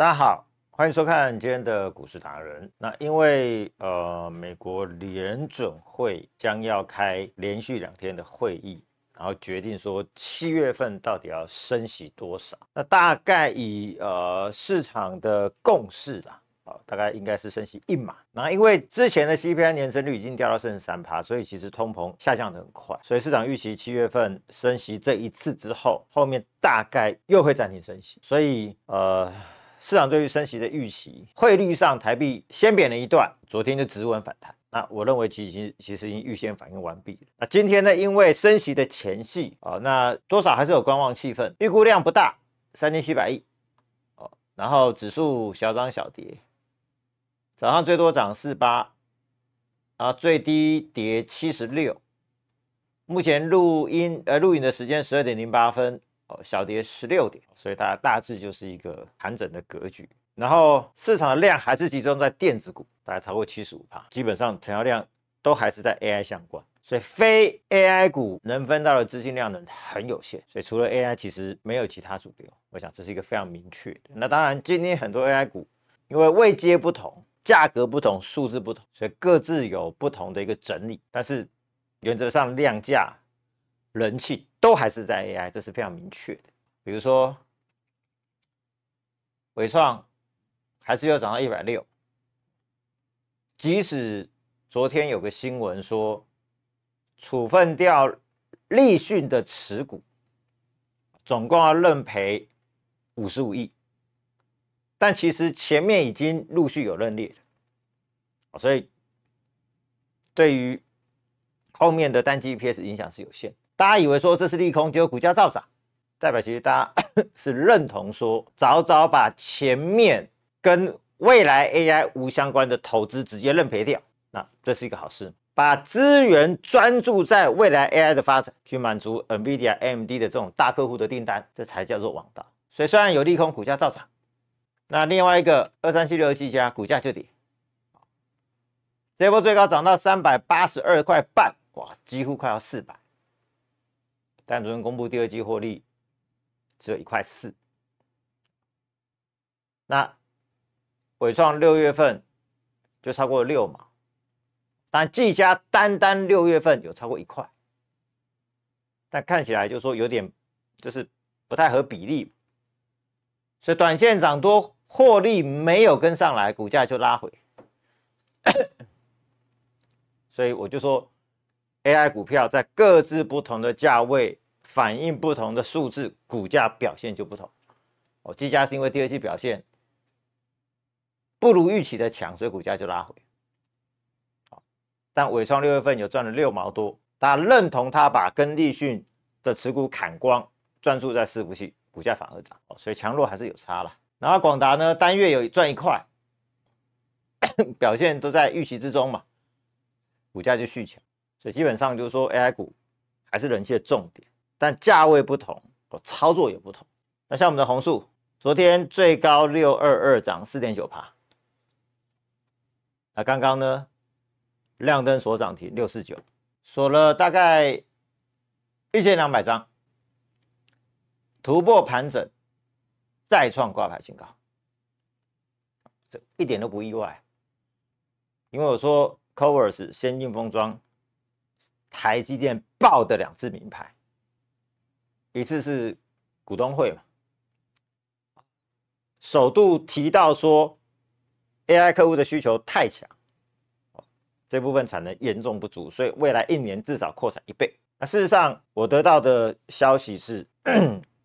大家好，欢迎收看今天的股市达人。那因为呃，美国联准会将要开连续两天的会议，然后决定说七月份到底要升息多少？那大概以呃市场的共识啦，啊，大概应该是升息一码。那因为之前的 CPI 年增率已经掉到四十三趴，所以其实通膨下降的很快，所以市场预期七月份升息这一次之后，后面大概又会暂停升息。所以呃。市场对于升息的预期，汇率上台币先贬了一段，昨天就止稳反弹。那我认为其已经其实已经预先反应完毕了。那今天呢？因为升息的前戏啊，那多少还是有观望气氛，预估量不大，三千七百亿。哦，然后指数小涨小跌，早上最多涨四八，啊，最低跌七十六。目前录音呃录影的时间十二点零八分。小跌十六点，所以大家大致就是一个盘整的格局。然后市场的量还是集中在电子股，大概超过七十五趴，基本上成交量都还是在 AI 相关，所以非 AI 股能分到的资金量呢很有限。所以除了 AI，其实没有其他主流。我想这是一个非常明确的。那当然，今天很多 AI 股因为位阶不同、价格不同、数字不同，所以各自有不同的一个整理。但是原则上量价人气。都还是在 AI，这是非常明确的。比如说，伟创还是要涨到一百六，即使昨天有个新闻说处分掉立讯的持股，总共要认赔五十五亿，但其实前面已经陆续有认列了，所以对于后面的单机 EPS 影响是有限。大家以为说这是利空，结果股价照涨，代表其实大家 是认同说，早早把前面跟未来 AI 无相关的投资直接认赔掉，那这是一个好事。把资源专注在未来 AI 的发展，去满足 Nvidia、AMD 的这种大客户的订单，这才叫做王道。所以虽然有利空，股价照涨。那另外一个二三七六 G 加股价就跌，这波最高涨到三百八十二块半，哇，几乎快要四百。但昨天公布第二季获利只有一块四，那伟创六月份就超过六毛，但技嘉单单六月份有超过一块，但看起来就说有点就是不太合比例，所以短线涨多获利没有跟上来，股价就拉回，所以我就说。AI 股票在各自不同的价位反映不同的数字，股价表现就不同。哦，积佳是因为第二季表现不如预期的强，所以股价就拉回。但伟创六月份有赚了六毛多，大家认同他把跟立讯的持股砍光，专注在伺服器，股价反而涨。哦，所以强弱还是有差了。然后广达呢单月有赚一块，表现都在预期之中嘛，股价就续强。所以基本上就是说，AI 股还是人气的重点，但价位不同，我操作也不同。那像我们的红树，昨天最高六二二，涨四点九趴。那刚刚呢，亮灯所涨停六四九，锁了大概一千两百张，突破盘整，再创挂牌新高。这一点都不意外，因为我说 c o v e r s 先进封装。台积电爆的两次名牌，一次是股东会嘛，首度提到说 AI 客户的需求太强，这部分产能严重不足，所以未来一年至少扩产一倍。那事实上，我得到的消息是，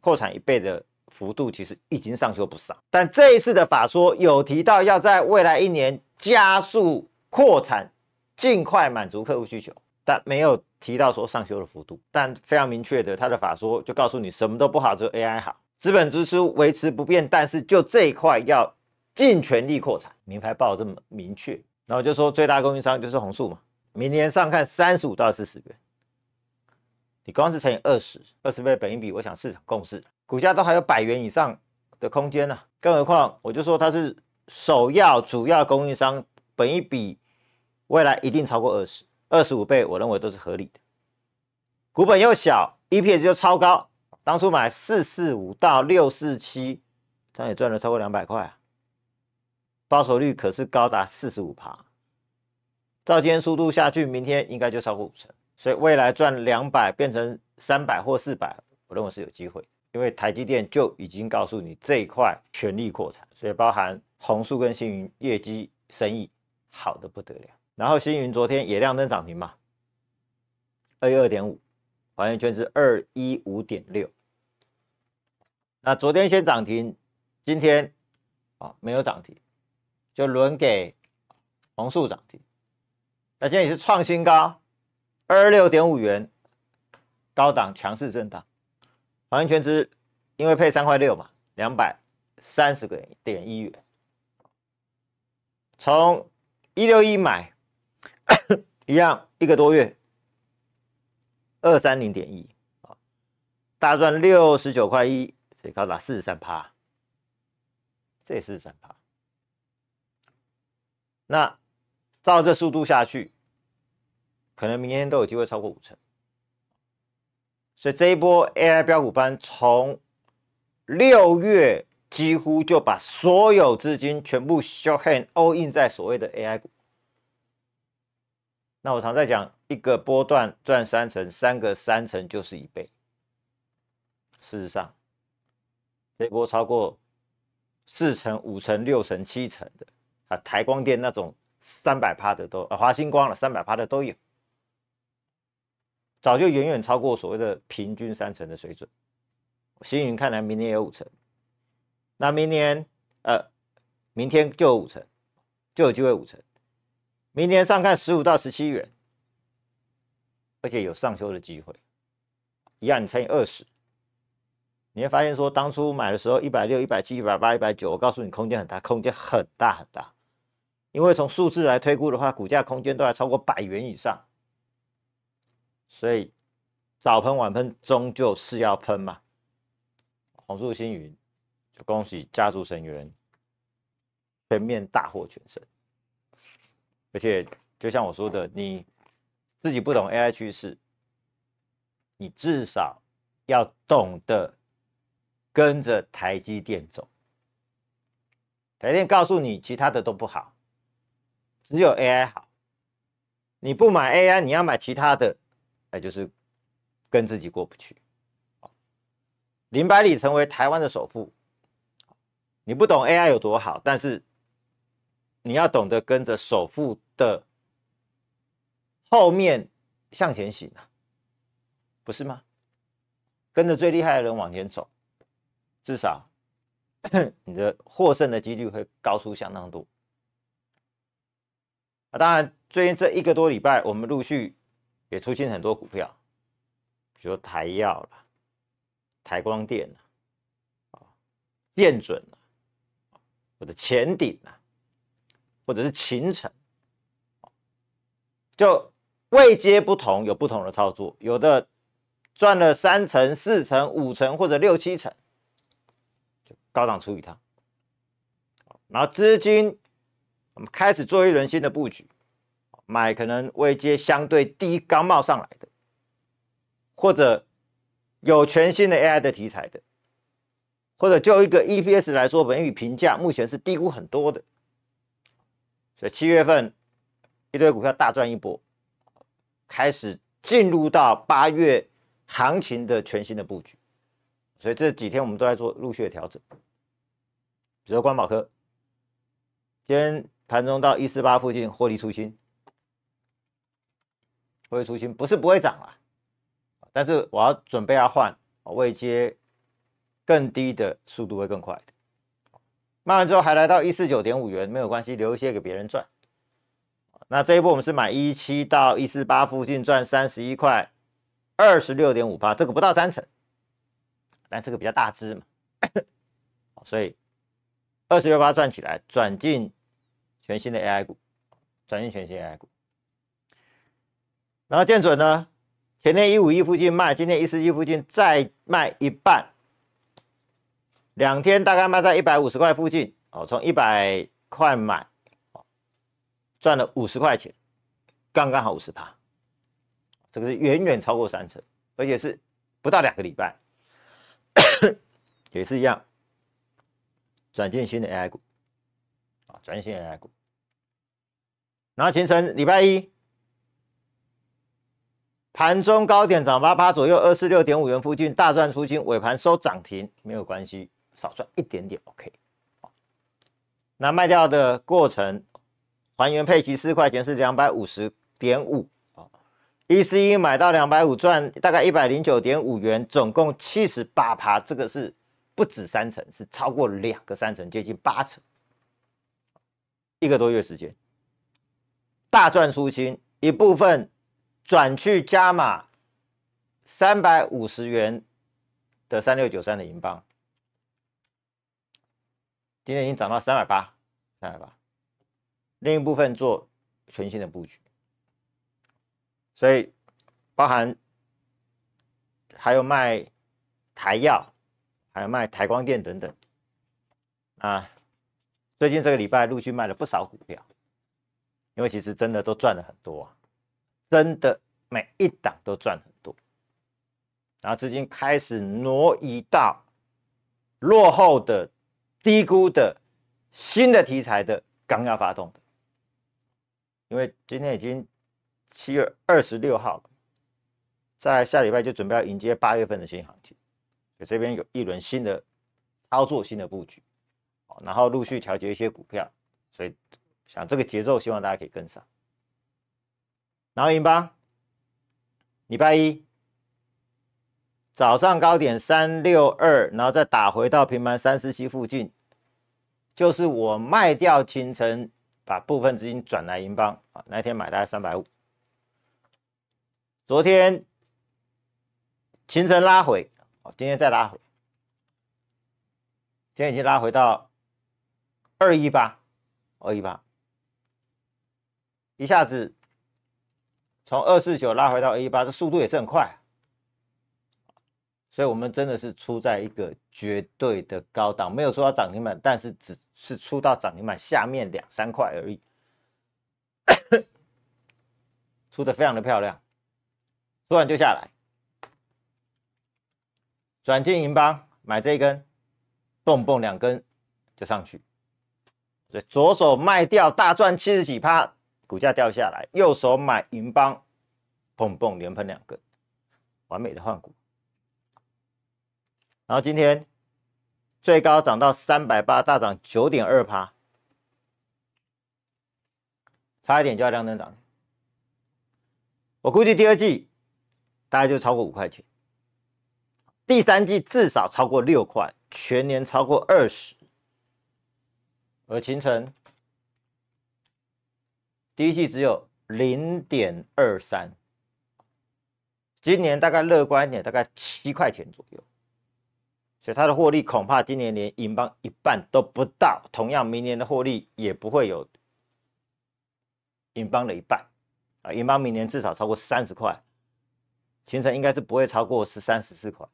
扩产一倍的幅度其实已经上修不少。但这一次的法说有提到，要在未来一年加速扩产，尽快满足客户需求。但没有提到说上修的幅度，但非常明确的，他的法说就告诉你什么都不好，只有 AI 好，资本支出维持不变，但是就这一块要尽全力扩产，名牌报这么明确，然后就说最大供应商就是红树嘛，明年上看三十五到四十元，你光是乘以二十，二十倍本一比，我想市场共识股价都还有百元以上的空间呢，更何况我就说它是首要主要供应商，本一比未来一定超过二十。二十五倍，我认为都是合理的。股本又小，EPS 就超高。当初买四四五到六四七，样也赚了超过两百块，啊！报酬率可是高达四十五趴。照今天速度下去，明天应该就超过五成。所以未来赚两百变成三百或四百，我认为是有机会。因为台积电就已经告诉你这一块全力扩产，所以包含红树跟星云业绩生意好的不得了。然后星云昨天也亮灯涨停嘛，二一二点五，还原全是二一五点六。那昨天先涨停，今天啊没有涨停，就轮给红树涨停。那今天也是创新高，二六点五元，高档强势震荡，还元全值因为配三块六嘛，两百三十个点一元，从一六一买。一样，一个多月，二三零点一啊，大赚六十九块一，最高达四十三趴，这也是三趴。那照这速度下去，可能明天都有机会超过五成。所以这一波 AI 标股班从六月几乎就把所有资金全部 short hand all in 在所谓的 AI 股。那我常在讲，一个波段赚三成，三个三成就是一倍。事实上，这波超过四成、五成、六成、七成的啊，台光电那种三百帕的都，华星光了三百帕的都有，早就远远超过所谓的平均三成的水准。星云看来明年有五成，那明年呃，明天就有五成，就有机会五成。明年上看十五到十七元，而且有上修的机会，一万乘以二十，你会发现说当初买的时候一百六、一百七、一百八、一百九，我告诉你空间很大，空间很大很大，因为从数字来推估的话，股价空间都还超过百元以上，所以早喷晚喷终究是要喷嘛。红树星云，就恭喜家族成员全面大获全胜。而且，就像我说的，你自己不懂 AI 趋势，你至少要懂得跟着台积电走。台积电告诉你，其他的都不好，只有 AI 好。你不买 AI，你要买其他的，那就是跟自己过不去。林百里成为台湾的首富，你不懂 AI 有多好，但是。你要懂得跟着首富的后面向前行啊，不是吗？跟着最厉害的人往前走，至少 你的获胜的几率会高出相当多。啊，当然，最近这一个多礼拜，我们陆续也出现很多股票，比如说台药了，台光电了，啊，建准了，我的前顶啊。或者是秦城，就位阶不同，有不同的操作。有的赚了三成、四成、五成或者六七成，就高档出一趟，然后资金我们开始做一轮新的布局，买可能位阶相对低刚冒上来的，或者有全新的 AI 的题材的，或者就一个 EPS 来说，本娱评价目前是低估很多的。所以七月份一堆股票大赚一波，开始进入到八月行情的全新的布局。所以这几天我们都在做陆续的调整，比如光宝科，今天盘中到一四八附近获利出清，获利出清不是不会涨了，但是我要准备要换，我接更低的速度会更快的。卖完之后还来到一四九点五元，没有关系，留一些给别人赚。那这一波我们是买一七到一四八附近赚三十一块，二十六点五八，这个不到三成，但这个比较大支嘛，所以二十六八赚起来，转进全新的 AI 股，转进全新 AI 股。然后见准呢，前天一五一附近卖，今天一四一附近再卖一半。两天大概卖在一百五十块附近哦，从一百块买哦，赚了五十块钱，刚刚好五十趴，这个是远远超过三成，而且是不到两个礼拜，也是一样，转进新的 AI 股啊，转新 AI 股，然后前程礼拜一盘中高点涨八趴左右，二四六点五元附近大赚出金，尾盘收涨停，没有关系。少赚一点点，OK。那卖掉的过程，还原配齐四块钱是两百五十点五啊，一四一买到两百五赚大概一百零九点五元，总共七十八趴，这个是不止三成，是超过两个三成，接近八成。一个多月时间，大赚出清一部分，转去加码三百五十元的三六九三的银棒。今天已经涨到三百八，三百八。另一部分做全新的布局，所以包含还有卖台药，还有卖台光电等等啊。最近这个礼拜陆续卖了不少股票，因为其实真的都赚了很多啊，真的每一档都赚很多。然后资金开始挪移到落后的。低估的新的题材的刚要发动的，因为今天已经七月二十六号了，在下礼拜就准备要迎接八月份的新行情，这边有一轮新的操作、新的布局，然后陆续调节一些股票，所以想这个节奏希望大家可以跟上。然后银邦，礼拜一。早上高点三六二，然后再打回到平盘三十七附近，就是我卖掉秦城，把部分资金转来银邦啊。那天买大概三百五。昨天秦城拉回，哦，今天再拉回，今天已经拉回到二一八，二一八，一下子从二四九拉回到二一八，这速度也是很快。所以，我们真的是出在一个绝对的高档，没有出到涨停板，但是只是出到涨停板下面两三块而已，出的非常的漂亮，突然就下来，转进银邦买这一根，蹦蹦两根就上去，对，左手卖掉大赚七十几趴，股价掉下来，右手买银邦，蹦蹦连喷两根，完美的换股。然后今天最高涨到三百八，大涨九点二趴，差一点就要量增涨。我估计第二季大概就超过五块钱，第三季至少超过六块，全年超过二十。而秦城第一季只有零点二三，今年大概乐观一点，大概七块钱左右。所以它的获利恐怕今年连银邦一半都不到，同样明年的获利也不会有银邦的一半啊。银邦明年至少超过三十块，秦成应该是不会超过十三十四块。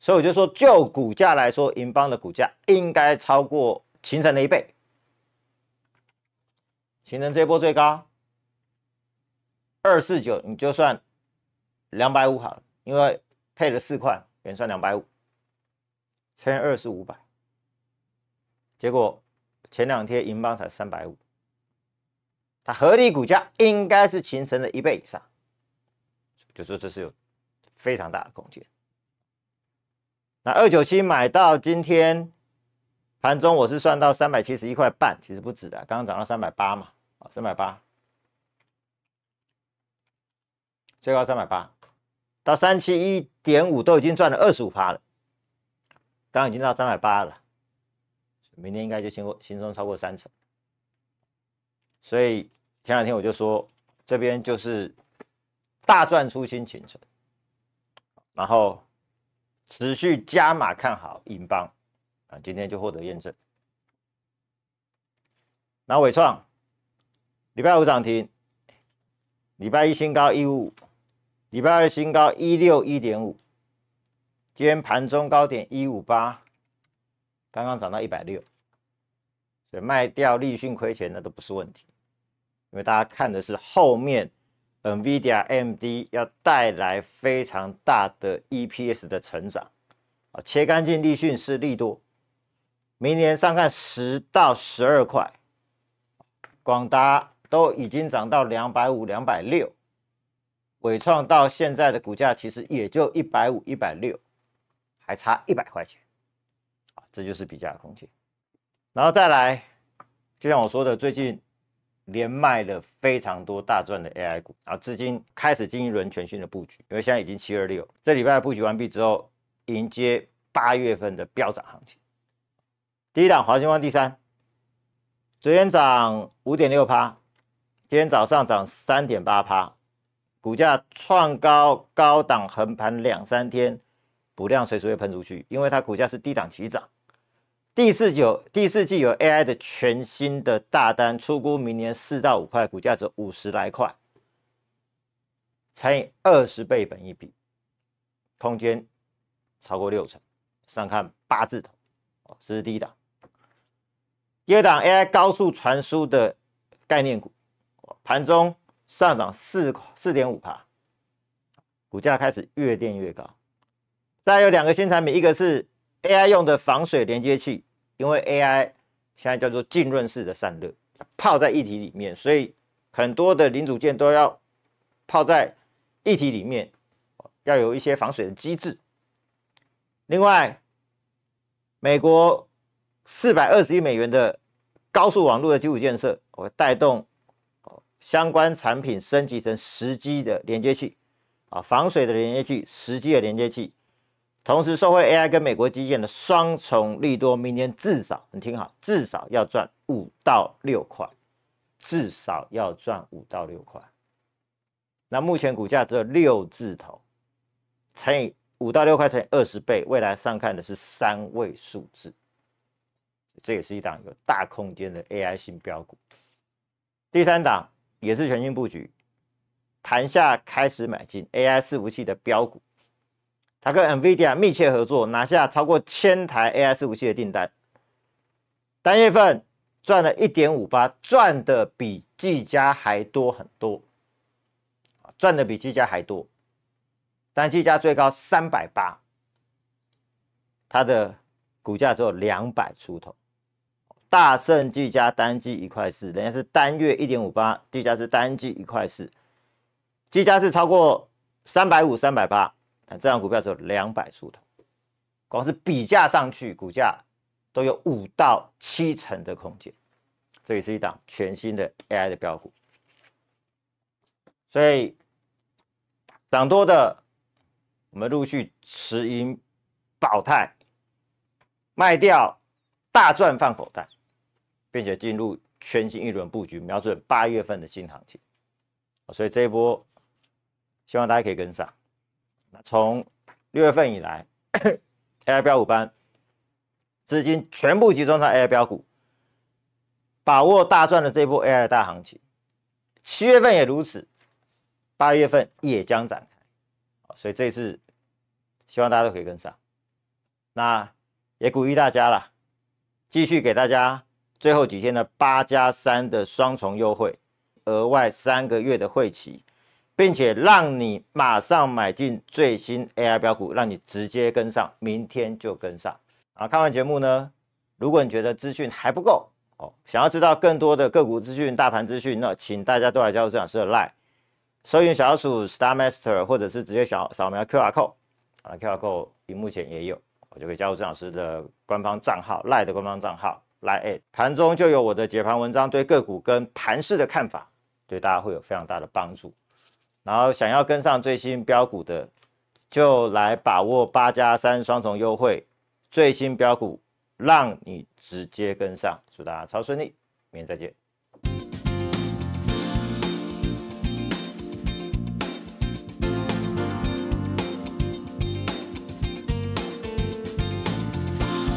所以我就说，就股价来说，银邦的股价应该超过秦成的一倍。秦成这一波最高二四九，你就算两百五好了，因为配了四块。原算两百五，以二是五百，结果前两天银邦才三百五，它合理股价应该是形成了一倍以上，就说这是有非常大的空间。那二九七买到今天盘中，我是算到三百七十一块半，其实不止的，刚刚涨到三百八嘛，啊三百八，最高三百八。到三七一点五都已经赚了二十五趴了，刚刚已经到三百八了，明天应该就轻轻松超过三成。所以前两天我就说，这边就是大赚出新情存，然后持续加码看好英邦啊，今天就获得验证。那伟创礼拜五涨停，礼拜一新高一五五。礼拜二新高一六一点五，今天盘中高点一五八，刚刚涨到一百六，所以卖掉立讯亏钱那都不是问题，因为大家看的是后面 Nvidia MD 要带来非常大的 EPS 的成长啊，切干净立讯是利多，明年上看十到十二块，广达都已经涨到两百五两百六。伟创到现在的股价其实也就一百五、一百六，还差一百块钱，啊，这就是比价的空间。然后再来，就像我说的，最近连卖了非常多大赚的 AI 股，然后资金开始进一轮全新的布局，因为现在已经七二六，这礼拜布局完毕之后，迎接八月份的飙涨行情。第一档华星光三，昨天涨五点六趴，今天早上涨三点八趴。股价创高高档横盘两三天，补量随时会喷出去，因为它股价是低档起涨。第四九第四季有 AI 的全新的大单出估，明年四到五块，股价只五十来块，乘以二十倍本一比，空间超过六成。上看八字头，这是低档，第二档 AI 高速传输的概念股，盘中。上涨四四点五帕，股价开始越垫越高。再有两个新产品，一个是 AI 用的防水连接器，因为 AI 现在叫做浸润式的散热，泡在液体里面，所以很多的零组件都要泡在液体里面，要有一些防水的机制。另外，美国四百二十亿美元的高速网络的基础建设我会带动。相关产品升级成实机的连接器，啊，防水的连接器，实机的连接器，同时受惠 AI 跟美国基建的双重利多，明年至少你听好，至少要赚五到六块，至少要赚五到六块。那目前股价只有六字头，乘以五到六块乘以二十倍，未来上看的是三位数字，这也是一档有大空间的 AI 新标股。第三档。也是全新布局，盘下开始买进 AI 伺服器的标股，他跟 NVIDIA 密切合作，拿下超过千台 AI 伺服器的订单，单月份赚了一点五八，赚的比技嘉还多很多，赚的比技嘉还多，但技嘉最高三百八，它的股价只有两百出头。大圣 G 加单机一块四，人家是单月一点五八，G 加是单机一块四，G 加是超过三百五、三百八，但这张股票只有两百出头，光是比价上去，股价都有五到七成的空间。这也是一档全新的 AI 的标股，所以涨多的我们陆续持盈保泰卖掉，大赚放口袋。并且进入全新一轮布局，瞄准八月份的新行情。所以这一波，希望大家可以跟上。那从六月份以来，AI 标股班资金全部集中在 AI 标股，把握大赚的这一波 AI 大行情。七月份也如此，八月份也将展开。所以这一次，希望大家都可以跟上。那也鼓励大家了，继续给大家。最后几天的八加三的双重优惠，额外三个月的会期，并且让你马上买进最新 AI 标股，让你直接跟上，明天就跟上啊！看完节目呢，如果你觉得资讯还不够哦，想要知道更多的个股资讯、大盘资讯，那请大家都来加入这老师的 l i v e 收寻小老鼠 Star Master，或者是直接小扫描 QR Code 啊，QR Code 屏幕前也有，我就可以加入郑老师的官方账号，赖的官方账号。来，哎，盘中就有我的解盘文章，对个股跟盘市的看法，对大家会有非常大的帮助。然后想要跟上最新标股的，就来把握八加三双重优惠，最新标股让你直接跟上。祝大家超顺利，明天再见。